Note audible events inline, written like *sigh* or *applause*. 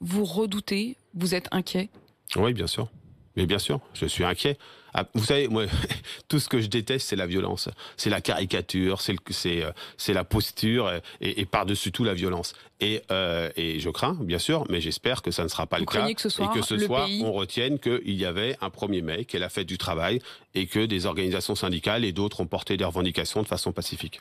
vous redoutez, vous êtes inquiet Oui, bien sûr. Mais bien sûr, je suis inquiet. Ah, vous savez, moi, *laughs* tout ce que je déteste, c'est la violence, c'est la caricature, c'est euh, la posture et, par-dessus tout la violence. Et, euh, et, je crains, bien sûr, mais j'espère que ça ne sera pas le cas que ce soir, et que ce soit, on retienne qu'il y avait un 1er mai, qui est la fête du travail, et que des organisations syndicales et d'autres ont porté des revendications de façon pacifique.